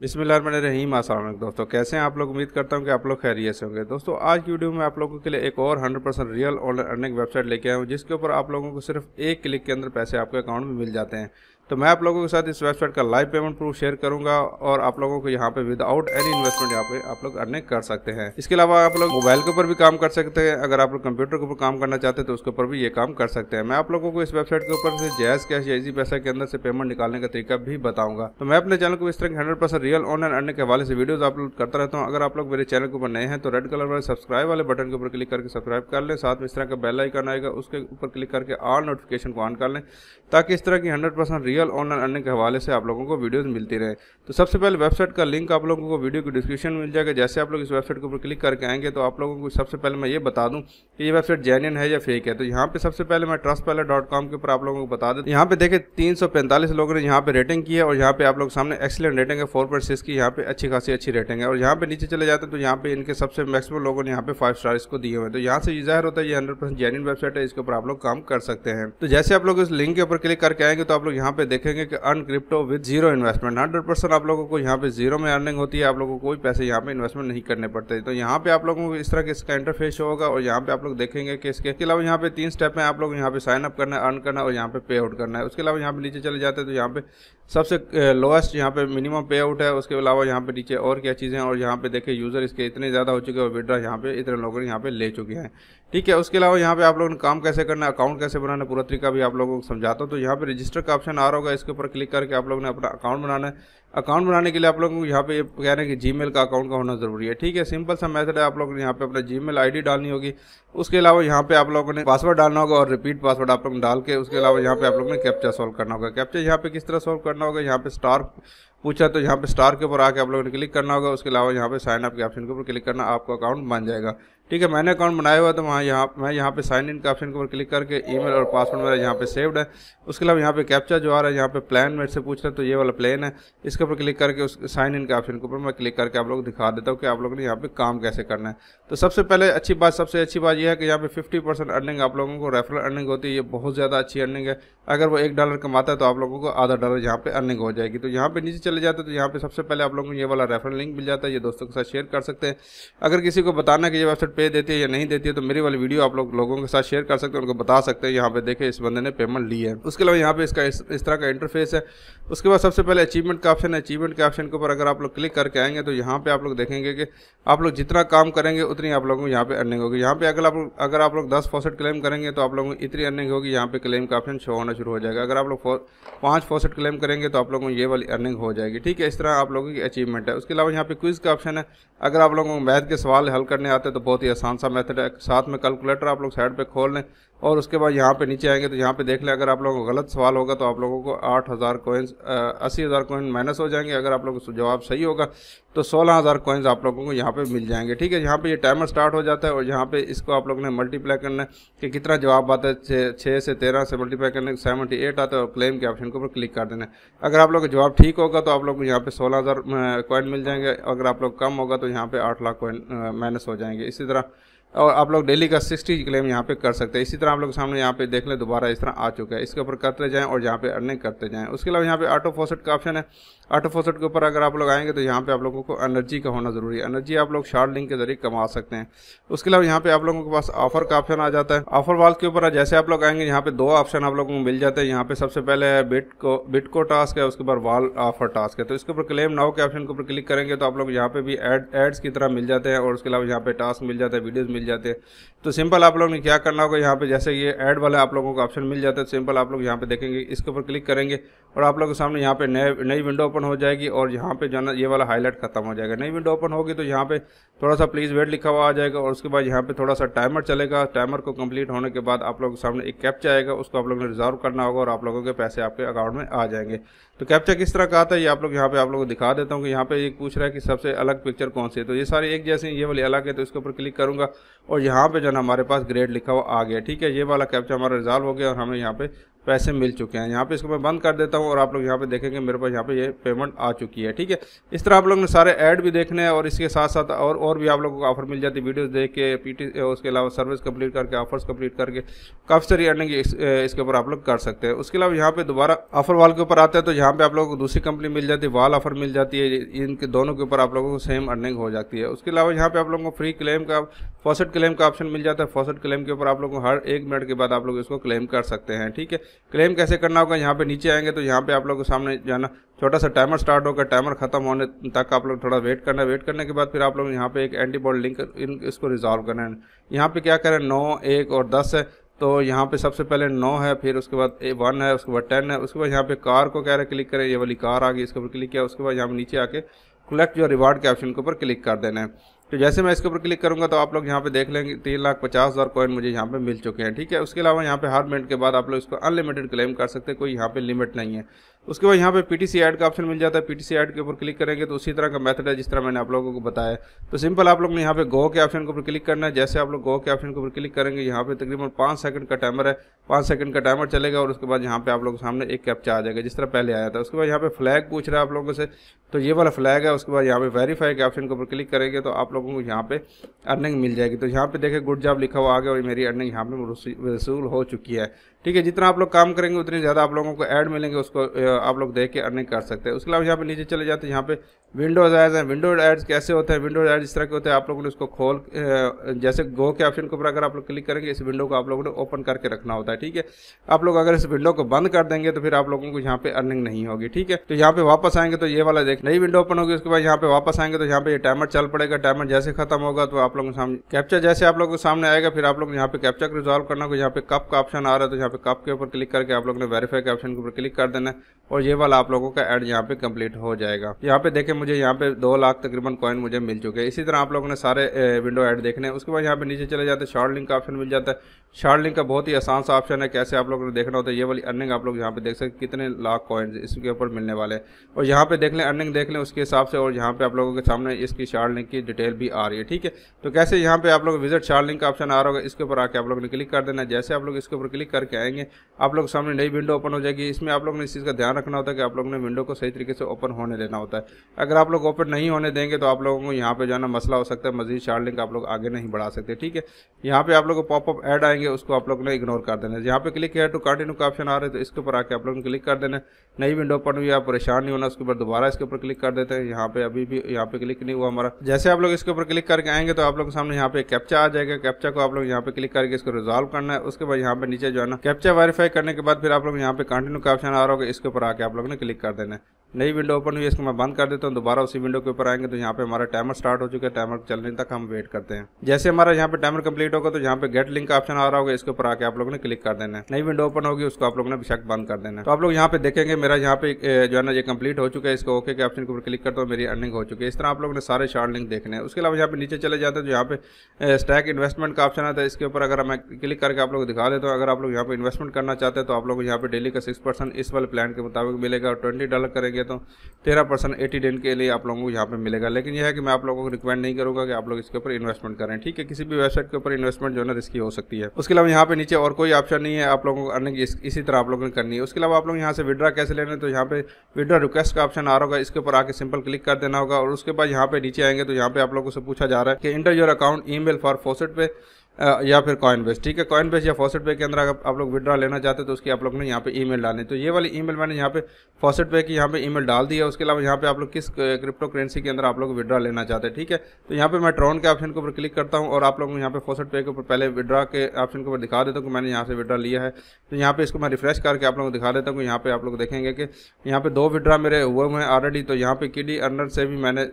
बिसमिल रहीम असल दोस्तों कैसे हैं आप लोग उम्मीद करता हूँ कि आप लोग खैरियत से होंगे दोस्तों आज की वीडियो में आप लोगों के लिए एक और 100 percent real online earning website लेके आया हूं जिसके ऊपर आप लोगों को सिर्फ एक क्लिक के अंदर पैसे आपके अकाउंट में मिल जाते हैं तो मैं आप लोगों के साथ इस वेबसाइट का लाइव पेमेंट प्रूफ शेयर करूंगा और आप लोगों को यहाँ पे विदाउट एनी इन्वेस्टमेंट यहाँ पे आप लोग अर्निंग कर सकते हैं इसके अलावा आप लोग मोबाइल के ऊपर भी काम कर सकते हैं अगर आप लोग कंप्यूटर के ऊपर काम करना चाहते हैं तो उसके ऊपर भी ये काम कर सकते हैं मैं आप लोगों को इस वेबसाइट के ऊपर से जैस कैश या इजी पैसा के अंदर से पेमेंट निकालने का तरीका भी बताऊंगा तो मैं अपने चैनल को इस तरह hundred percent real online earning के हवाले से वीडियो अपलोड करता रहता हूँ अगर आप लोग मेरे चैनल के ऊपर नए हैं तो रेड कलर वाले सब्सक्राइब वाले बटन के ऊपर क्लिक करके सब्सक्राइब कर लें साथ में इस तरह का बेल आइकन आएगा उसके ऊपर क्लिक करके ऑल नोटिफिकेशन को ऑन कर लें ताकि इस तरह की hundred percent real online earning के हवाले से आप लोगों को वीडियोज़ मिलती रहे तो सबसे पहले वेबसाइट का लिंक आप लोगों को वीडियो की डिस्क्रिप्शन मिल जाएगा जैसे आप लोग इस वेबसाइट के ऊपर क्लिक करके आएंगे तो आप लोगों को सबसे पहले मैं ये बता दूँ कि ये वेबसाइट जेन्यन है या फेक है तो यहाँ पर सबसे पहले मैं ट्रस्ट पैलर डॉट कॉम के ऊपर आप लोगों को बता दें यहाँ पे देखे तीन सौ पैंतालीस लोगों ने यहाँ पर रेटिंग की है और यहाँ पर आप लोग सामने एक्सीलेंट रेटिंग है फोर पॉइंट सिक्स की यहाँ पर अच्छी खासी अच्छी रेटिंग है और यहाँ पर नीचे चले जाते हैं तो यहाँ पर इनके सबसे मैक्सिमम लोगों ने यहाँ पे फाइव स्टार इसको दिए हुए तो यहाँ से जाहिर होता है ये हंड्रेड परसेंट जेन्यन वेबसाइट है इसके ऊपर आप लोग काम कर सकते हैं तो जैसे आप लोग इस लिंक के ऊपर क्लिक करके आएंगे तो आप लोग यहाँ पे देखेंगे कि earn crypto with zero investment hundred percent आप लोगों को यहाँ पे जीरो में अर्निंग होती है आप लोगों को कोई पैसे यहाँ पे इन्वेस्टमेंट नहीं करने पड़ते तो यहाँ पे आप लोगों को इस तरह के इसका इंटरफेस होगा और यहाँ पे आप लोग देखेंगे कि इसके अलावा यहाँ पे तीन स्टेप है आप लोग यहाँ पे साइन अप करना है अर्न करना और यहाँ पे पे आउट करना है उसके अलावा यहाँ पे नीचे चले जाते हैं तो यहाँ पे सबसे लोएस्ट यहाँ पे मिनिमम पे आउट है उसके अलावा यहाँ पे नीचे और क्या चीज़ें हैं और यहाँ पे देखिए यूज़र इसके इतने ज़्यादा हो चुके हैं और विड्रा यहाँ पे इतने लोगों ने यहाँ पे ले चुके हैं ठीक है उसके अलावा यहाँ पे आप लोगों ने काम कैसे करना अकाउंट कैसे बनाना पूरा तरीका भी आप लोगों को समझाता हूँ तो यहाँ पे रजिस्टर का ऑप्शन आ रहा होगा इसके ऊपर क्लिक करके आप लोगों ने अपना अकाउंट बनाना है अकाउंट बनाने के लिए आप लोगों को यहाँ पे कह रहे हैं कि जी का अकाउंट का होना ज़रूरी है ठीक है सिंपल सा मैथड है आप लोगों ने यहाँ पे अपना जी मेल डालनी होगी उसके अलावा यहाँ पे आप लोगों ने पासवर्ड डालना होगा और रिपीट पासवर्ड आप लोग डाल के उसके अलावा यहाँ पे आप लोगों ने कैप्चा सॉल्व करना होगा कैप्चा यहाँ पे किस तरह सॉल्व करना करना होगा यहाँ पे स्टार पूछा तो यहाँ पे स्टार के ऊपर आके आप लोगों ने क्लिक करना होगा उसके अलावा यहाँ पे साइन अप के ऑप्शन के ऊपर क्लिक करना आपका अकाउंट बन जाएगा ठीक है मैंने अकाउंट बनाया हुआ तो वहाँ यहाँ मैं यहाँ पे साइन इन के ऑप्शन के ऊपर क्लिक करके ईमेल और पासवर्ड मेरा यहाँ पे सेव्ड है उसके अलावा यहाँ पे कैप्चा जो आ रहा है यहाँ पे प्लान मेरे से पूछ रहे हैं तो ये वाला प्लान है इसके ऊपर क्लिक करके उस साइन इन के ऑप्शन के ऊपर मैं क्लिक करके आप लोग दिखा देता हूँ कि आप लोगों ने यहाँ पे काम कैसे करना है तो सबसे पहले अच्छी बात सबसे अच्छी बात यह है कि यहाँ पे फिफ्टी अर्निंग आप लोगों को रेफरल अर्निंग होती है ये बहुत ज़्यादा अच्छी अर्निंग है अगर वो एक डॉलर कमाता है तो आप लोगों को आधा डॉलर यहाँ पर अर्निंग हो जाएगी तो यहाँ पर नीचे चले जाते तो यहाँ पे सबसे पहले आप लोगों को ये वाला रेफरल लिंक मिल जाता है ये दोस्तों के साथ शेयर कर सकते हैं अगर किसी को बताना कि ये वेबसाइट पे देती है या नहीं देती है तो मेरी वाली वीडियो आप लोग लोगों के साथ शेयर कर सकते हैं उनको बता सकते हैं यहाँ पे देखे इस बंदे ने पेमेंट ली है उसके अलावा यहाँ पे इसका इस, तरह का इंटरफेस है उसके बाद सबसे पहले अचीवमेंट का ऑप्शन है अचीवमेंट के ऑप्शन के ऊपर अगर आप लोग क्लिक करके आएंगे तो यहाँ पे आप लोग देखेंगे कि आप लोग जितना काम करेंगे उतनी आप लोगों को यहाँ पे अर्निंग होगी यहाँ पे अगर आप अगर आप लोग दस फॉसेट क्लेम करेंगे तो आप लोगों को इतनी अर्निंग होगी यहाँ पे क्लेम का ऑप्शन शो होना शुरू हो जाएगा अगर आप लोग पाँच फॉसेट क्लेम करेंगे तो आप लोगों को ये वाली अर्निंग हो जाएगी ठीक है इस तरह आप लोगों की अचीवमेंट है उसके अलावा यहाँ पे क्विज़ का ऑप्शन है अगर आप लोगों को मैथ के सवाल हल करने आते हैं तो बहुत ही आसान सा मेथड है साथ में कैलकुलेटर आप लोग साइड पर खोल लें और उसके बाद यहाँ पे नीचे आएंगे तो यहाँ पे देख लें अगर आप लोगों को गलत सवाल होगा तो आप लोगों को आठ हज़ार कोइंस अस्सी हज़ार कोइन माइनस हो जाएंगे अगर आप लोगों को जवाब सही होगा तो सोलह हज़ार कोइंस आप लोगों को यहाँ पे मिल जाएंगे ठीक है यहाँ पे ये टाइमर स्टार्ट हो जाता है और यहाँ पे इसको आप लोगों ने मल्टीप्लाई करना है कि कितना जवाब आता है छः से तेरह से मल्टीप्लाई करने सेवेंटी एट आता है और क्लेम के ऑप्शन के ऊपर क्लिक कर देना है अगर आप लोग का जवाब ठीक होगा तो आप लोग को यहाँ पे सोलह हज़ार कोइन मिल जाएंगे अगर आप लोग कम होगा तो यहाँ पे आठ लाख कोइन माइनस हो जाएंगे इसी तरह और आप लोग डेली का सिक्सटी क्लेम यहाँ पे कर सकते हैं इसी तरह आप लोग सामने यहाँ पे देख लें दोबारा इस तरह आ चुका है इसके ऊपर करते जाएँ और यहाँ पे अर्निंग करते जाएँ उसके अलावा यहाँ पे ऑटो फोसेट का ऑप्शन है ऑटो फोसेट के ऊपर अगर आप लोग आएंगे तो यहाँ पे आप लोगों को एनर्जी का होना ज़रूरी है एनर्जी आप लोग शार्ट लिंक के जरिए कमा सकते हैं उसके अलावा यहाँ पे आप लोगों के पास ऑफर का ऑप्शन आ जाता है ऑफर वाल के ऊपर जैसे आप लोग आएंगे यहाँ पे दो ऑप्शन आप लोगों को मिल जाते हैं यहाँ पे सबसे पहले है बिट को बिट को टास्क है उसके ऊपर वाल ऑफर टास्क है तो इसके ऊपर क्लेम नाउ के ऑप्शन के ऊपर क्लिक करेंगे तो आप लोग यहाँ पे भी एड एड्स की तरह मिल जाते हैं और उसके अलावा यहाँ पे टास्क मिल जाता है वीडियोज़ मिल जाते हैं तो सिंपल आप लोगों ने क्या करना होगा यहाँ पे जैसे ये ऐड वाला आप लोगों को ऑप्शन मिल जाता है सिंपल आप लोग यहाँ पे देखेंगे इसके ऊपर क्लिक करेंगे और आप लोगों के सामने यहाँ पे नए नई विंडो ओपन हो जाएगी और यहाँ पे जाना ये वाला हाईलाइट खत्म हो जाएगा नई विंडो ओपन होगी तो यहाँ पे थोड़ा सा प्लीज़ वेट लिखा हुआ आ जाएगा और उसके बाद यहाँ पे थोड़ा सा टाइमर चलेगा टाइमर को कंप्लीट होने के बाद आप लोगों के सामने एक कैप्चा आएगा उसको आप लोगों ने रिजर्व करना होगा और आप लोगों के पैसे आपके अकाउंट में आ जाएंगे तो कैप्चा किस तरह का आता है ये आप लोग यहाँ पे आप लोगों को दिखा देता हूँ कि यहाँ पे ये पूछ रहा है कि सबसे अलग पिक्चर कौन सी है तो ये सारी एक जैसे ये वाली अलग है तो इसके ऊपर क्लिक करूँगा और यहाँ पे जो है हमारे पास ग्रेड लिखा हुआ आ गया ठीक है ये वाला कैप्चा हमारा रिजॉल्व हो गया और हमें यहाँ पे पैसे मिल चुके हैं यहाँ पे इसको मैं बंद कर देता हूँ और आप लोग यहाँ पे देखेंगे मेरे पास यहाँ पे ये पेमेंट आ चुकी है ठीक है इस तरह आप लोगों ने सारे ऐड भी देखने हैं और इसके साथ साथ और और भी आप लोगों को ऑफर मिल जाती है वीडियोज़ देख के पीटी उसके अलावा सर्विस कंप्लीट करके ऑफर्स कंप्लीट करके काफ़ी सारी अर्निंग इस, इसके ऊपर आप लोग कर सकते हैं उसके अलावा यहाँ पर दोबारा ऑफर वाल के ऊपर आते हैं तो यहाँ पर आप लोगों को दूसरी कंपनी मिल जाती है वाल ऑफर मिल जाती है इनके दोनों के ऊपर आप लोगों को सेम अर्निंग हो जाती है उसके अलावा यहाँ पर आप लोगों को फ्री क्लेम का फॉसट क्लेम का ऑप्शन मिल जाता है फॉसट क्लेम के ऊपर आप लोगों को हर एक मिनट के बाद आप लोग इसको क्लेम कर सकते हैं ठीक है क्लेम कैसे करना होगा यहाँ पे नीचे आएंगे तो यहाँ पे आप लोगों के सामने जो है ना छोटा सा टाइमर स्टार्ट होगा टाइमर खत्म होने तक आप लोग थोड़ा वेट करना है वेट करने के बाद फिर आप लोग यहाँ पे एक एंटीबॉडी लिंक इन इसको रिजॉल्व करना है यहाँ पे क्या करें नौ एक और दस है तो यहाँ पे सबसे पहले नौ है फिर उसके बाद ए वन है उसके बाद टेन है उसके बाद यहाँ पे कार को कह रहे क्लिक करें ये वाली कार आ गई इसके ऊपर क्लिक किया उसके बाद यहाँ पे नीचे आके कलेक्ट योर रिवार्ड के ऑप्शन के ऊपर क्लिक कर देना है तो जैसे मैं इसके ऊपर क्लिक करूँगा तो आप लोग यहाँ पे देख लेंगे तीन लाख पचास हज़ार कॉइन मुझे यहाँ पे मिल चुके हैं ठीक है उसके अलावा यहाँ पे हर मिनट के बाद आप लोग इसको अनलिमिटेड क्लेम कर सकते हैं कोई यहाँ पे लिमिट नहीं है उसके बाद यहाँ पे पी टी का ऑप्शन मिल जाता है पी टी के ऊपर क्लिक करेंगे तो उसी तरह का मेथड है जिस तरह मैंने आप लोगों को बताया तो सिंपल आप लोग ने यहाँ पे गो के ऑप्शन के ऊपर क्लिक करना है जैसे आप लोग गो के ऑप्शन के ऊपर क्लिक करेंगे यहाँ पे तकरीबन पाँच सेकंड का टाइमर है पाँच सेकंड का टाइमर चलेगा और उसके बाद यहाँ पे आप लोग सामने एक कैप्चा आ जाएगा जिस तरह पहले आया था उसके बाद यहाँ पे फ्लैग पूछ रहा है आप लोगों से तो ये वाला फ्लैग है उसके बाद यहाँ पे वेरीफाई के ऑप्शन के ऊपर क्लिक करेंगे तो आप लोगों को यहाँ पे अर्निंग मिल जाएगी तो यहाँ पे देखे गुड जॉब लिखा हुआ आगे और मेरी अर्निंग यहाँ पे वसूल हो चुकी है ठीक है जितना आप लोग काम करेंगे उतनी ज़्यादा आप लोगों को ऐड मिलेंगे उसको आप लोग देख के अर्निंग कर सकते हैं उसके अलावा यहाँ पे नीचे चले जाते हैं यहाँ पे विंडोज़ एड्स हैं विंडोज एड्स कैसे होते हैं विंडोज एड्स इस तरह के होते हैं आप लोगों ने उसको खोल जैसे गो के ऑप्शन के ऊपर अगर आप लोग क्लिक करेंगे इस विंडो को आप लोगों ने ओपन करके रखना होता है ठीक है आप लोग अगर इस विंडो को बंद कर देंगे तो फिर आप लोगों को यहाँ पे अर्निंग नहीं होगी ठीक है तो यहाँ पे वापस आएंगे तो ये वाला देख नई विंडो ओपन होगी उसके बाद यहाँ पे वापस आएंगे तो यहाँ पे टाइमर चल पड़ेगा टाइमर जैसे खत्म होगा तो आप लोगों के सामने कैप्चर जैसे आप लोगों के सामने आएगा फिर आप लोग यहाँ पे कैप्चर को रिजॉल्व करना होगा यहाँ पे कप का ऑप्शन आ रहा है तो यहाँ पे कप के ऊपर क्लिक करके आप लोग ने वेरीफाई के ऑप्शन के ऊपर क्लिक कर देना और ये वाला आप लोगों का एड यहाँ पे कंप्लीट हो जाएगा यहाँ पे देखें मुझे यहाँ पे दो लाख तकरीबन कॉइन मुझे मिल चुके हैं इसी तरह आप लोगों ने सारे विंडो ऐड देखने हैं उसके बाद यहाँ पे नीचे चले जाते हैं शॉर्ट लिंक का ऑप्शन मिल जाता है शार्ट लिंक का बहुत ही आसान सा ऑप्शन है कैसे आप लोगों ने देखना होता है ये वाली अर्निंग आप लोग यहाँ पे देख सकते कितने लाख कॉइन इसके ऊपर मिलने वाले हैं और यहाँ पे देख लें अर्निंग देख लें उसके हिसाब से और यहाँ पे आप लोगों के सामने इसकी शार्ट लिंक की डिटेल भी आ रही है ठीक है तो कैसे यहाँ पे आप लोग विजिट शार्ट लिंक का ऑप्शन आ रहा होगा इसके ऊपर आके आप लोगों ने क्लिक कर देना जैसे आप लोग इसके ऊपर क्लिक करके आएंगे आप लोग सामने नई विंडो ओपन हो जाएगी इसमें आप लोगों ने इस चीज़ का ध्यान ध्यान रखना होता है कि आप लोगों ने विंडो को सही तरीके से ओपन होने देना होता है अगर आप लोग ओपन नहीं होने देंगे तो आप लोगों को यहाँ पे जाना मसला हो सकता है मजीद शार्ट लिंक आप लोग आगे नहीं बढ़ा सकते ठीक है यहाँ पे आप लोग को पॉपअप ऐड आएंगे उसको आप लोगों ने इग्नोर कर देना है यहाँ पे क्लिक किया टू कंटिन्यू का ऑप्शन आ रहे तो इसके ऊपर आके आप लोगों ने क्लिक कर देना नई विंडो ओपन हुई आप परेशान नहीं होना उसके ऊपर दोबारा इसके ऊपर क्लिक कर देते हैं यहाँ पे अभी भी यहाँ पे क्लिक नहीं हुआ हमारा जैसे आप लोग इसके ऊपर क्लिक करके आएंगे तो आप लोगों के सामने यहाँ पे कैप्चा आ जाएगा कैप्चा को आप लोग यहाँ पे क्लिक करके इसको रिजॉल्व करना है उसके बाद यहाँ पे नीचे जो है ना कैप्चा वेरीफाई करने के बाद फिर आप लोग यहाँ पे कंटिन्यू का ऑप्शन आ रहा होगा इसके ऊपर आके आप लोग ने क्लिक कर देना है नई विंडो ओपन हुई है इसको मैं बंद कर देता हूँ दोबारा उसी विंडो के ऊपर आएंगे तो यहाँ पे हमारा टाइमर स्टार्ट हो चुका है टाइमर चलने तक हम वेट करते हैं जैसे हमारा यहाँ पे टाइमर कंप्लीट होगा तो यहाँ पे गेट लिंक का ऑप्शन आ रहा होगा इसके ऊपर आके आप लोगों ने क्लिक कर देना है नई विंडो ओपन होगी उसको आप लोगों ने बेशक बंद कर देना है तो आप लोग यहाँ पे देखेंगे मेरा यहाँ पे जो है ना ये कम्प्लीट हो चुका है इसको ओके के ऑप्शन के ऊपर क्लिक करता हूँ मेरी अर्निंग हो चुकी है इस तरह आप लोगों ने सारे शार्ट लिंक देखने हैं उसके अलावा यहाँ पे नीचे चले जाते हैं तो यहाँ पे स्टैक इन्वेस्टमेंट का ऑप्शन आता है इसके ऊपर अगर मैं क्लिक करके आप लोग दिखा देता हूँ अगर आप लोग यहाँ पे इन्वेस्टमेंट करना चाहते हैं तो आप लोग यहाँ पे डेली का सिक्स इस वाले प्लान के मुताबिक मिलेगा और ट्वेंटी डॉलर करेंगे देता तो हूँ तेरह परसेंट एटी डेन के लिए आप लोगों को यहाँ पे मिलेगा लेकिन यह है कि मैं आप लोगों को रिकमेंड नहीं करूँगा कि आप लोग इसके ऊपर इन्वेस्टमेंट करें ठीक है किसी भी वेबसाइट के ऊपर इन्वेस्टमेंट जो है ना रिस्की हो सकती है उसके अलावा यहाँ पे नीचे और कोई ऑप्शन नहीं है आप लोगों को अर्निंग इसी तरह आप लोगों ने करनी है उसके अलावा आप लोग यहाँ से विड्रा कैसे लेना तो यहाँ पे विड्रा रिक्वेस्ट का ऑप्शन आ रहा होगा इसके ऊपर आके सिंपल क्लिक कर देना होगा और उसके बाद यहाँ पे नीचे आएंगे तो यहाँ पे आप लोगों से पूछा जा रहा है कि enter your account E for FaucetPay या फिर कॉइन बेस ठीक है कॉइन बेस या फॉसेट पे के अंदर अगर आप लोग विड्रा लेना चाहते हैं तो उसकी आप लोग ने यहाँ पे ईमेल डालनी तो ये वाली ईमेल मैंने यहाँ पे फॉसेट पे की यहाँ पे ईमेल डाल दी है उसके अलावा यहाँ पे आप लोग किस क्रिप्टो करेंसी के अंदर आप लोग विड्रा लेना चाहते हैं ठीक है तो यहाँ पे मैं ट्रॉन के ऑप्शन के ऊपर क्लिक करता हूँ और आप लोग यहाँ पे फॉसेट पे के ऊपर पहले विड्रा के ऑप्शन के ऊपर दिखा देता हूँ कि मैंने यहाँ से विड्रा लिया है तो यहाँ पर इसको मैं रिफ्रेश करके आप लोग दिखा देता हूँ यहाँ पे आप लोग देखेंगे कि यहाँ पे दो विड्रा मेरे हुए हुए हैं ऑलरेडी तो यहाँ पे किडी अंडर से भी मैंने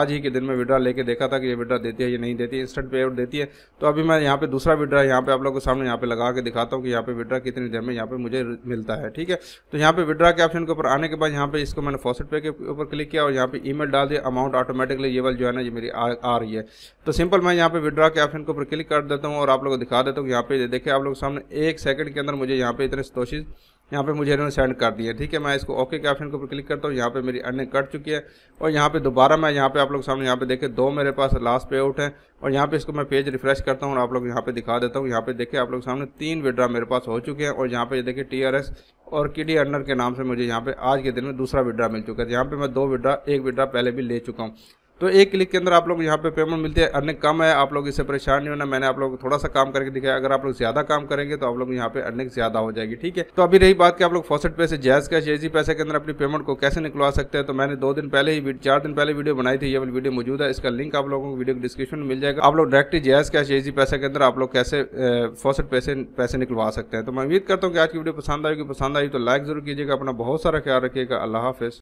आज ही के दिन में विड्रा लेके देखा था कि ये विड्रा देती है ये नहीं देती इंस्टेंट पे आउट देती है तो अभी अभी मैं यहाँ पे दूसरा विड्रा यहाँ पे आप लोगों के सामने यहाँ पे लगा के दिखाता हूँ कि यहाँ पे विड्रा कितनी देर में यहाँ पे मुझे मिलता है ठीक है तो यहाँ पे विड्रा के ऑप्शन के ऊपर आने के बाद यहाँ पे इसको मैंने फॉसेट पे के ऊपर क्लिक किया और यहाँ पे ईमेल डाल दिया अमाउंट ऑटोमेटिकली ये वाल जो है ना ये मेरी आ, आ रही है तो सिंपल मैं यहाँ पे विड्रा के ऑप्शन के ऊपर क्लिक कर देता हूँ और आप लोग को दिखा देता हूँ यहाँ पे देखिए आप लोग सामने एक सेकंड के अंदर मुझे यहाँ पे इतने तोशीज़ यहाँ पे मुझे इन्होंने सेंड कर दिया ठीक है मैं इसको ओके के ऑप्शन के ऊपर क्लिक करता हूँ यहाँ पे मेरी अर्निंग कट चुकी है और यहाँ पे दोबारा मैं यहाँ पे आप लोग सामने यहाँ पे देखें दो मेरे पास लास्ट पे आउट है और यहाँ पे इसको मैं पेज रिफ्रेश करता हूँ और आप लोग यहाँ पे दिखा देता हूँ यहाँ पे देखे आप लोग सामने तीन विड्रा मेरे पास हो चुके हैं और यहाँ पे देखिए टी आर एस और किडी अर्नर के नाम से मुझे यहाँ पे आज के दिन में दूसरा विड्रा मिल चुका है यहाँ पे मैं दो विड्रा एक विड्रा पहले भी ले चुका हूँ तो एक क्लिक के अंदर आप लोग यहाँ पे पेमेंट मिलती है अर्निंग कम है आप लोग इससे परेशान नहीं होना मैंने आप लोग थोड़ा सा काम करके दिखाया अगर आप लोग ज़्यादा काम करेंगे तो आप लोग यहाँ पे अर्निंग ज़्यादा हो जाएगी ठीक है तो अभी रही बात कि आप लोग फोसट पे से जैज कैश एजी पैसे के अंदर अपनी पेमेंट को कैसे निकलवा सकते हैं तो मैंने दो दिन पहले ही चार दिन पहले वीडियो बनाई थी ये वाली वीडियो मौजूद है इसका लिंक आप लोगों को वीडियो डिस्क्रिप्शन में मिल जाएगा आप लोग डायरेक्टली जैज कैश एजी पैसे के अंदर आप लोग कैसे फोसट पैसे पैसे निकलवा सकते हैं तो मैं उम्मीद करता हूँ कि आज की वीडियो पसंद आएगी पसंद आई तो लाइक जरूर कीजिएगा अपना बहुत सारा ख्याल रखिएगा अल्लाह हाफिज़